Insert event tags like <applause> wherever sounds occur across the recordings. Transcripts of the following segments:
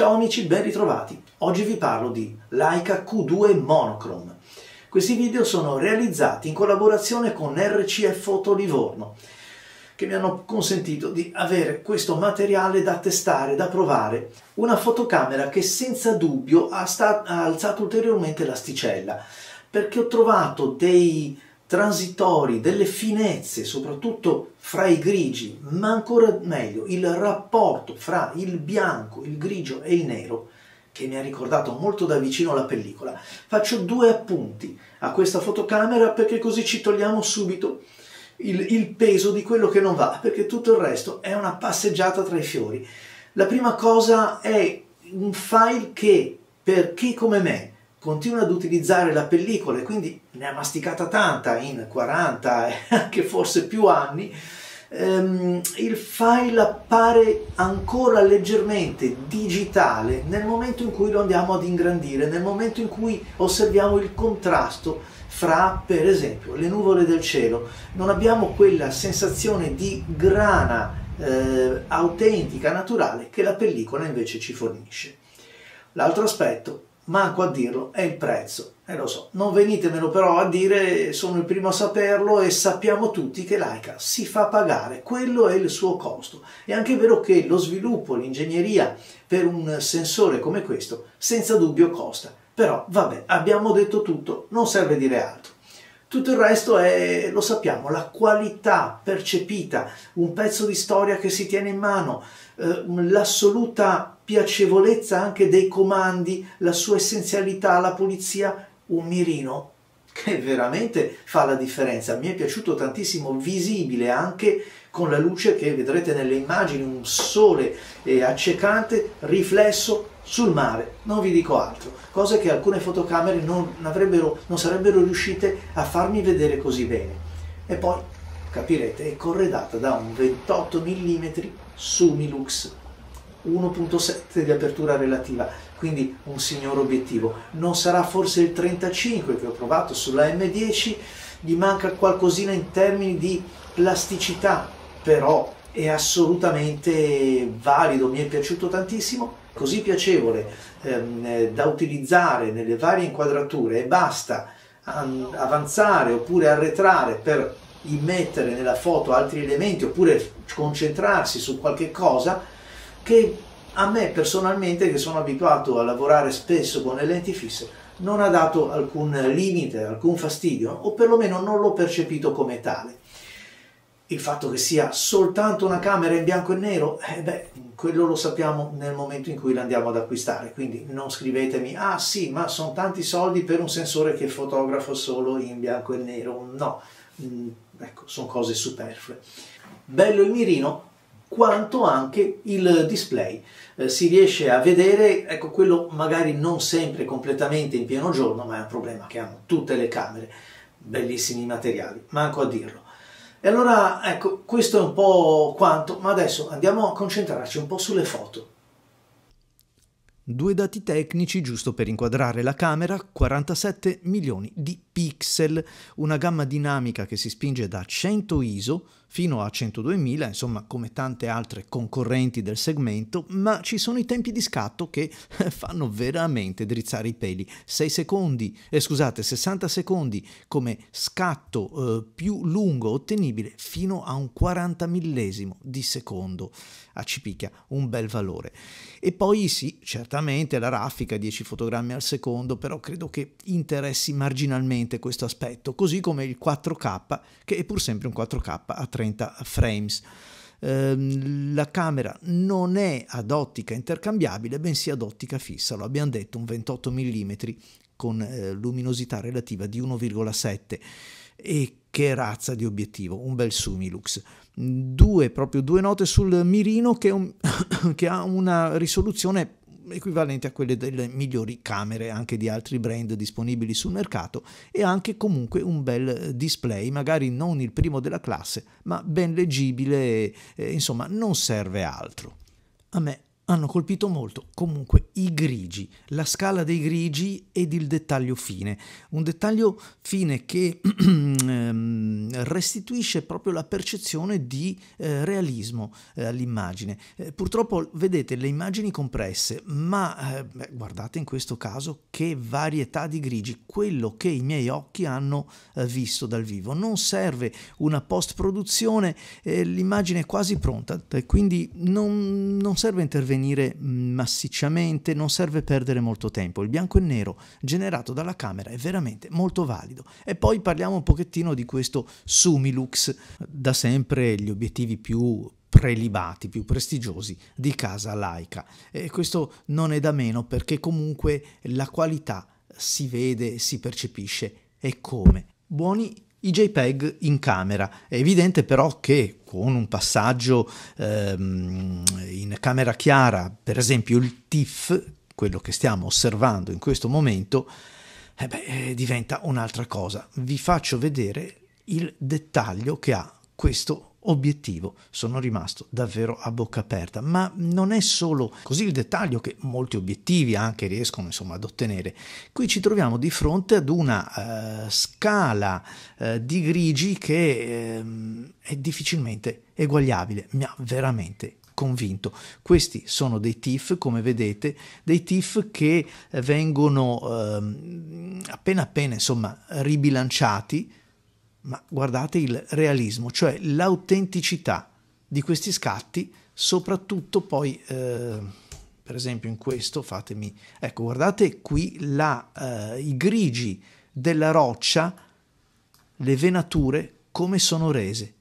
Ciao amici, ben ritrovati! Oggi vi parlo di Leica Q2 Monochrome. Questi video sono realizzati in collaborazione con RCF Foto Livorno, che mi hanno consentito di avere questo materiale da testare, da provare. Una fotocamera che senza dubbio ha, ha alzato ulteriormente l'asticella, perché ho trovato dei transitori, delle finezze, soprattutto fra i grigi, ma ancora meglio il rapporto fra il bianco, il grigio e il nero, che mi ha ricordato molto da vicino la pellicola. Faccio due appunti a questa fotocamera perché così ci togliamo subito il, il peso di quello che non va, perché tutto il resto è una passeggiata tra i fiori. La prima cosa è un file che per chi come me continua ad utilizzare la pellicola e quindi ne ha masticata tanta in 40 e anche forse più anni, ehm, il file appare ancora leggermente digitale nel momento in cui lo andiamo ad ingrandire, nel momento in cui osserviamo il contrasto fra per esempio le nuvole del cielo. Non abbiamo quella sensazione di grana eh, autentica, naturale che la pellicola invece ci fornisce. L'altro aspetto manco a dirlo, è il prezzo. E eh, lo so, non venitemelo però a dire, sono il primo a saperlo e sappiamo tutti che l'AICA si fa pagare, quello è il suo costo. È anche vero che lo sviluppo, l'ingegneria per un sensore come questo, senza dubbio costa. Però vabbè, abbiamo detto tutto, non serve dire altro. Tutto il resto è, lo sappiamo, la qualità percepita, un pezzo di storia che si tiene in mano, eh, l'assoluta piacevolezza anche dei comandi, la sua essenzialità, la pulizia, un mirino che veramente fa la differenza. Mi è piaciuto tantissimo, visibile anche con la luce che vedrete nelle immagini, un sole eh, accecante riflesso sul mare, non vi dico altro, cose che alcune fotocamere non, non sarebbero riuscite a farmi vedere così bene. E poi, capirete, è corredata da un 28 mm Sumilux 1.7 di apertura relativa, quindi un signor obiettivo. Non sarà forse il 35 che ho provato sulla M10, gli manca qualcosina in termini di plasticità, però è assolutamente valido, mi è piaciuto tantissimo, così piacevole ehm, eh, da utilizzare nelle varie inquadrature e basta avanzare oppure arretrare per immettere nella foto altri elementi oppure concentrarsi su qualche cosa che a me personalmente, che sono abituato a lavorare spesso con le lenti fisse, non ha dato alcun limite, alcun fastidio, o perlomeno non l'ho percepito come tale. Il fatto che sia soltanto una camera in bianco e nero, eh beh, quello lo sappiamo nel momento in cui l'andiamo ad acquistare, quindi non scrivetemi, ah sì, ma sono tanti soldi per un sensore che fotografa solo in bianco e nero, no, mm, ecco, sono cose superflue. Bello il mirino, quanto anche il display. Eh, si riesce a vedere, ecco quello magari non sempre completamente in pieno giorno, ma è un problema che hanno tutte le camere, bellissimi materiali, manco a dirlo. E allora ecco, questo è un po' quanto, ma adesso andiamo a concentrarci un po' sulle foto. Due dati tecnici giusto per inquadrare la camera, 47 milioni di pixel, una gamma dinamica che si spinge da 100 ISO fino a 102.000, insomma come tante altre concorrenti del segmento, ma ci sono i tempi di scatto che <laughs> fanno veramente drizzare i peli. 6 secondi, eh, scusate, 60 secondi come scatto eh, più lungo ottenibile fino a un 40 millesimo di secondo. A ah, cipicchia, un bel valore. E poi sì, certamente la raffica, 10 fotogrammi al secondo, però credo che interessi marginalmente sicuramente questo aspetto, così come il 4K, che è pur sempre un 4K a 30 frames ehm, la camera non è ad ottica intercambiabile, bensì ad ottica fissa, lo abbiamo detto, un 28 mm con eh, luminosità relativa di 1,7 e che razza di obiettivo, un bel Sumilux. Due, proprio due note sul mirino che, un, <coughs> che ha una risoluzione equivalenti a quelle delle migliori camere anche di altri brand disponibili sul mercato e anche comunque un bel eh, display, magari non il primo della classe, ma ben leggibile, e, eh, insomma non serve altro. A me hanno colpito molto comunque i grigi, la scala dei grigi ed il dettaglio fine, un dettaglio fine che <clears throat> ehm, restituisce proprio la percezione di eh, realismo eh, all'immagine. Eh, purtroppo vedete le immagini compresse, ma guardate in questo caso che varietà di grigi, quello che i miei occhi hanno visto dal vivo. Non serve una post-produzione, l'immagine è quasi pronta, quindi non, non serve intervenire intervenire mm, massicciamente, non serve perdere molto tempo. Il bianco e nero generato dalla camera è veramente molto valido. E poi parliamo un pochettino di questo Sumilux, da sempre gli obiettivi più prelibati, più prestigiosi di casa Laika. E questo non è da meno perché comunque la qualità si vede, si percepisce e come. Buoni i JPEG in camera. È evidente però che con un passaggio ehm, in camera chiara, per esempio il TIFF, quello che stiamo osservando in questo momento, eh beh, eh, diventa un'altra cosa. Vi faccio vedere il dettaglio che ha questo obiettivo. Sono rimasto davvero a bocca aperta, ma non è solo così il dettaglio che molti obiettivi anche riescono insomma, ad ottenere. Qui ci troviamo di fronte ad una eh, scala eh, di grigi che eh, è difficilmente eguagliabile, mi ha veramente convinto. Questi sono dei TIF, come vedete, dei TIF che vengono eh, appena appena insomma ribilanciati ma guardate il realismo, cioè l'autenticità di questi scatti, soprattutto poi, eh, per esempio in questo, fatemi, ecco, guardate qui la, eh, i grigi della roccia, le venature, come sono rese.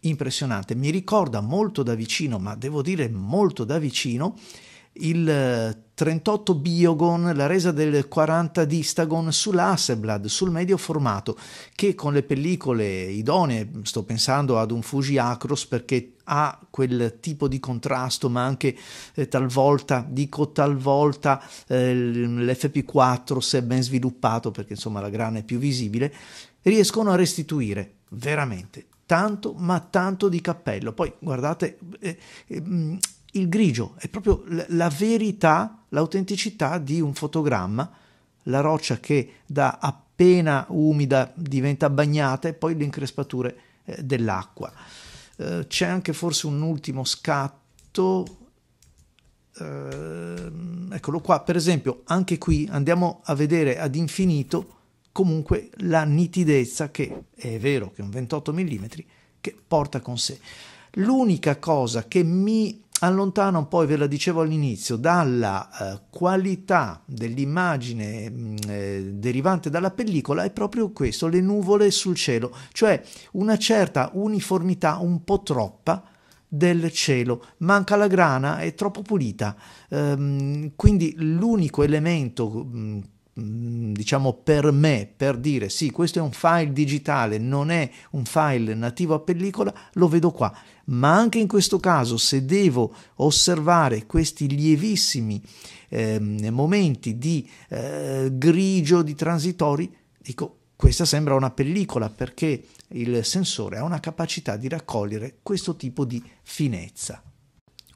Impressionante, mi ricorda molto da vicino, ma devo dire molto da vicino, il eh, 38 Biogon, la resa del 40 Distagon sull'Asseblad, sul medio formato, che con le pellicole idonee, sto pensando ad un Fuji Acros perché ha quel tipo di contrasto, ma anche eh, talvolta, dico talvolta, eh, l'FP4 se ben sviluppato, perché insomma la grana è più visibile, riescono a restituire veramente tanto ma tanto di cappello. Poi guardate, eh, eh, il grigio, è proprio la verità, l'autenticità di un fotogramma, la roccia che da appena umida diventa bagnata e poi le increspature eh, dell'acqua. Eh, c'è anche forse un ultimo scatto, eh, eccolo qua, per esempio, anche qui andiamo a vedere ad infinito comunque la nitidezza che è vero che è un 28 mm che porta con sé. L'unica cosa che mi allontana un po', ve la dicevo all'inizio, dalla eh, qualità dell'immagine mh, mm, eh, derivante dalla pellicola è proprio questo, le nuvole sul cielo, cioè una certa uniformità un po' troppa del cielo, manca la grana, è troppo pulita, ehm, quindi l'unico elemento mh, mm, Mm, diciamo per me, per dire sì, questo è un file digitale, non è un file nativo a pellicola, lo vedo qua. Ma anche in questo caso, se devo osservare questi lievissimi eh, momenti di eh, grigio, di transitori, dico questa sembra una pellicola perché il sensore ha una capacità di raccogliere questo tipo di finezza.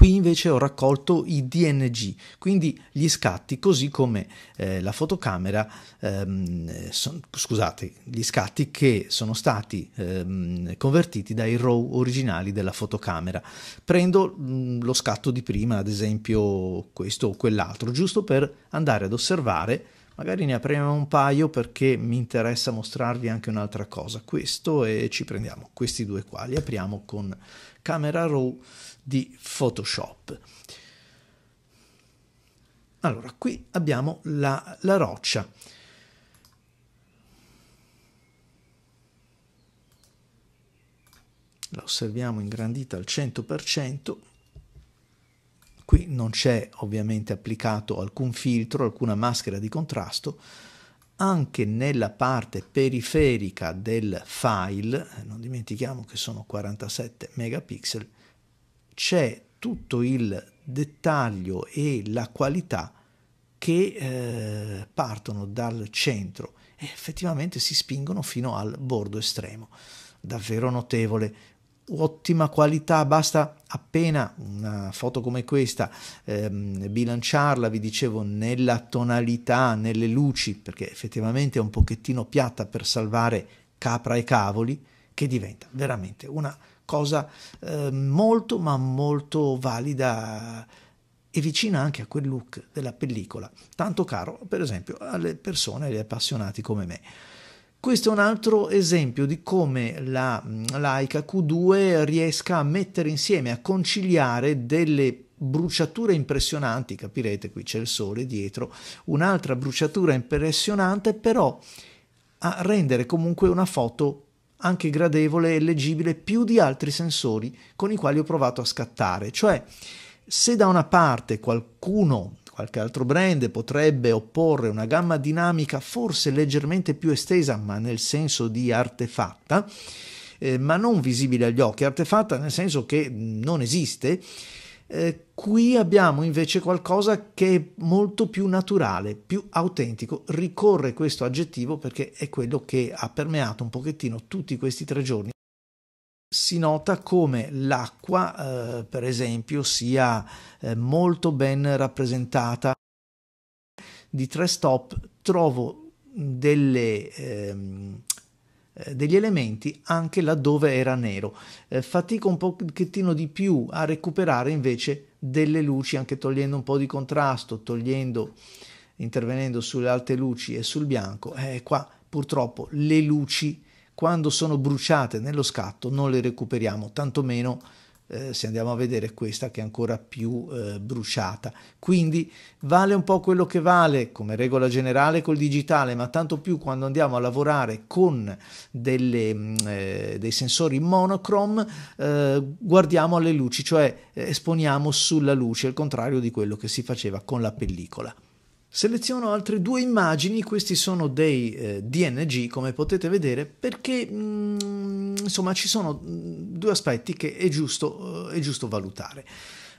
Qui invece ho raccolto i DNG, quindi gli scatti, così come eh, la fotocamera, ehm, son, scusate, gli scatti che sono stati ehm, convertiti dai RAW originali della fotocamera. Prendo mh, lo scatto di prima, ad esempio questo o quell'altro, giusto per andare ad osservare magari ne apriamo un paio perché mi interessa mostrarvi anche un'altra cosa. Questo e ci prendiamo questi due qua, li apriamo con Camera Raw di Photoshop. Allora, qui abbiamo la, la roccia. La osserviamo ingrandita al 100%. Qui non c'è ovviamente applicato alcun filtro, alcuna maschera di contrasto, anche nella parte periferica del file, eh, non dimentichiamo che sono 47 megapixel, c'è tutto il dettaglio e la qualità che eh, partono dal centro e effettivamente si spingono fino al bordo estremo. Davvero notevole ottima qualità, basta appena una foto come questa ehm, bilanciarla, vi dicevo, nella tonalità, nelle luci, perché effettivamente è un pochettino piatta per salvare capra e cavoli, che diventa veramente una cosa eh, molto ma molto valida e vicina anche a quel look della pellicola, tanto caro per esempio alle persone agli appassionati come me. Questo è un altro esempio di come la mm, Laika Q2 riesca a mettere insieme, a conciliare delle bruciature impressionanti, capirete qui c'è il sole dietro, un'altra bruciatura impressionante, però a rendere comunque una foto anche gradevole e leggibile più di altri sensori con i quali ho provato a scattare, cioè se da una parte qualcuno Qualche altro brand potrebbe opporre una gamma dinamica forse leggermente più estesa, ma nel senso di artefatta, eh, ma non visibile agli occhi, artefatta nel senso che non esiste. Eh, qui abbiamo invece qualcosa che è molto più naturale, più autentico. Ricorre questo aggettivo perché è quello che ha permeato un pochettino tutti questi tre giorni si nota come l'acqua, eh, per esempio, sia eh, molto ben rappresentata. Di tre stop trovo delle, ehm, eh, degli elementi anche laddove era nero. Eh, fatico un pochettino di più a recuperare invece delle luci, anche togliendo un po' di contrasto, togliendo, intervenendo sulle alte luci e sul bianco. Eh, qua purtroppo le luci quando sono bruciate nello scatto non le recuperiamo, tantomeno eh, se andiamo a vedere questa che è ancora più eh, bruciata. Quindi vale un po' quello che vale come regola generale col digitale, ma tanto più quando andiamo a lavorare con delle, mm, eh, dei sensori monochrome, eh, guardiamo alle luci, cioè eh, esponiamo sulla luce, il contrario di quello che si faceva con la pellicola. Seleziono altre due immagini, questi sono dei eh, DNG come potete vedere perché mh, mm, insomma ci sono mm, due aspetti che è giusto, eh, è giusto valutare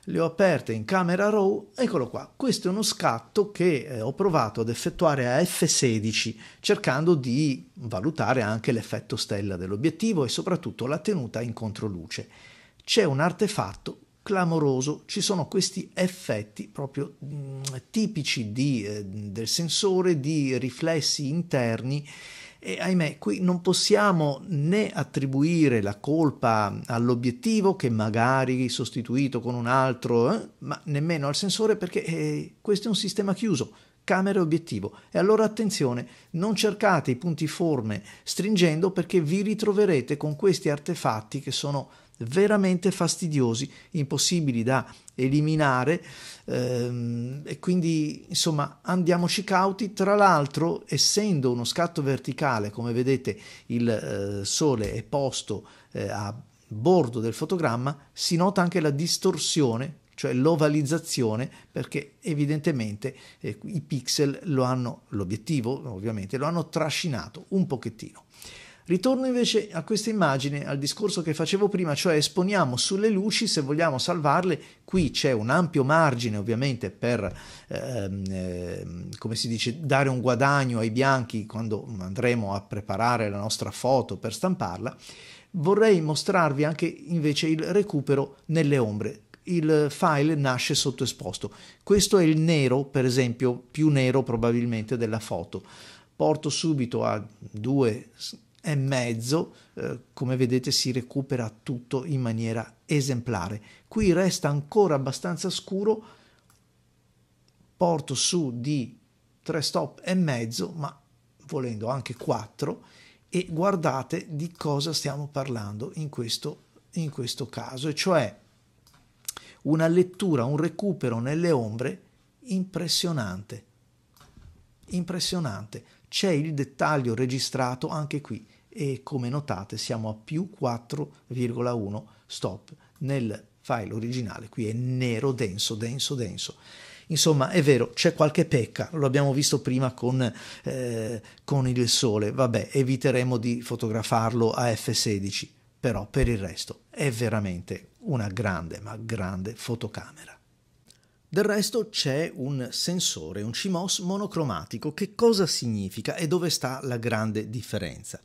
le ho aperte in camera RAW, eccolo qua, questo è uno scatto che eh, ho provato ad effettuare a f16 cercando di valutare anche l'effetto stella dell'obiettivo e soprattutto la tenuta in controluce. C'è un artefatto clamoroso. Ci sono questi effetti proprio mh, mm, tipici di, eh, del sensore, di riflessi interni e ahimè qui non possiamo né attribuire la colpa all'obiettivo che magari sostituito con un altro, eh, ma nemmeno al sensore perché eh, questo è un sistema chiuso camera e obiettivo. E allora attenzione, non cercate i punti forme stringendo perché vi ritroverete con questi artefatti che sono veramente fastidiosi, impossibili da eliminare ehm, e quindi insomma andiamoci cauti. Tra l'altro, essendo uno scatto verticale, come vedete il eh, sole è posto eh, a bordo del fotogramma, si nota anche la distorsione cioè l'ovalizzazione, perché evidentemente eh, i pixel lo hanno, l'obiettivo ovviamente, lo hanno trascinato un pochettino. Ritorno invece a questa immagine, al discorso che facevo prima, cioè esponiamo sulle luci se vogliamo salvarle, qui c'è un ampio margine ovviamente per, ehm, ehm, come si dice, dare un guadagno ai bianchi quando andremo a preparare la nostra foto per stamparla, vorrei mostrarvi anche invece il recupero nelle ombre. Il file nasce sottoesposto. Questo è il nero, per esempio, più nero probabilmente della foto. Porto subito a due e mezzo, eh, come vedete si recupera tutto in maniera esemplare. Qui resta ancora abbastanza scuro, porto su di 3 stop e mezzo, ma volendo anche 4, e guardate di cosa stiamo parlando in questo, in questo caso, e cioè una lettura, un recupero nelle ombre impressionante. Impressionante c'è il dettaglio registrato anche qui e come notate siamo a più 4,1 stop nel file originale qui è nero denso denso denso insomma è vero c'è qualche pecca lo abbiamo visto prima con, eh, con il sole vabbè eviteremo di fotografarlo a f16 però per il resto è veramente una grande ma grande fotocamera del resto c'è un sensore, un CMOS monocromatico. Che cosa significa e dove sta la grande differenza?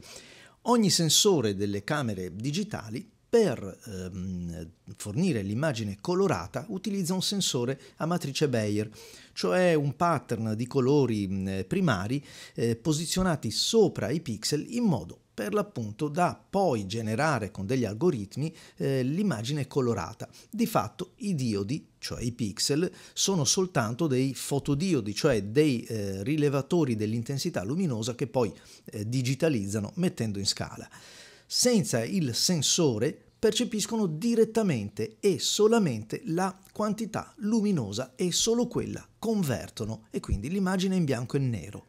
Ogni sensore delle camere digitali per ehm, fornire l'immagine colorata utilizza un sensore a matrice Bayer, cioè un pattern di colori primari eh, posizionati sopra i pixel in modo per l'appunto da poi generare con degli algoritmi eh, l'immagine colorata. Di fatto i diodi, cioè i pixel, sono soltanto dei fotodiodi, cioè dei eh, rilevatori dell'intensità luminosa che poi eh, digitalizzano mettendo in scala senza il sensore percepiscono direttamente e solamente la quantità luminosa e solo quella convertono e quindi l'immagine in bianco e nero.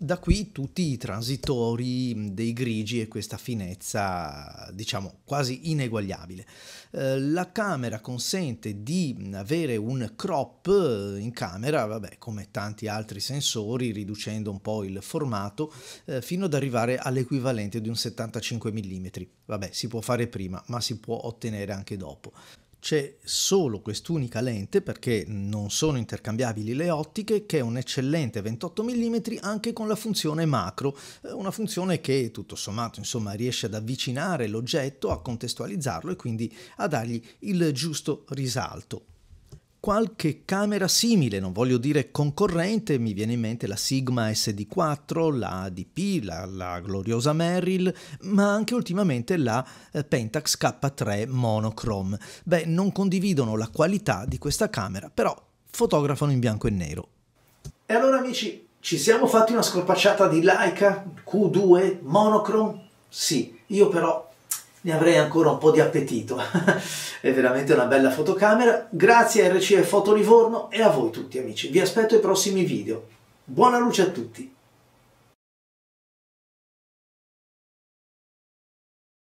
Da qui tutti i transitori mm, dei grigi e questa finezza, diciamo, quasi ineguagliabile. Eh, la camera consente di avere un crop eh, in camera, vabbè, come tanti altri sensori, riducendo un po' il formato, eh, fino ad arrivare all'equivalente di un 75 mm. Vabbè, si può fare prima, ma si può ottenere anche dopo. C'è solo quest'unica lente, perché non sono intercambiabili le ottiche, che è un eccellente 28 mm anche con la funzione macro, eh, una funzione che tutto sommato insomma, riesce ad avvicinare l'oggetto, a contestualizzarlo e quindi a dargli il giusto risalto qualche camera simile, non voglio dire concorrente, mi viene in mente la Sigma SD4, la ADP, la, la gloriosa Merrill, ma anche ultimamente la eh, Pentax K3 Monochrome. Beh, non condividono la qualità di questa camera, però fotografano in bianco e nero. E allora amici, ci siamo fatti una scorpacciata di Leica Q2 Monochrome? Sì, io però ne avrei ancora un po' di appetito. <laughs> È veramente una bella fotocamera. Grazie a RCE Foto Livorno e a voi tutti amici. Vi aspetto ai prossimi video. Buona luce a tutti!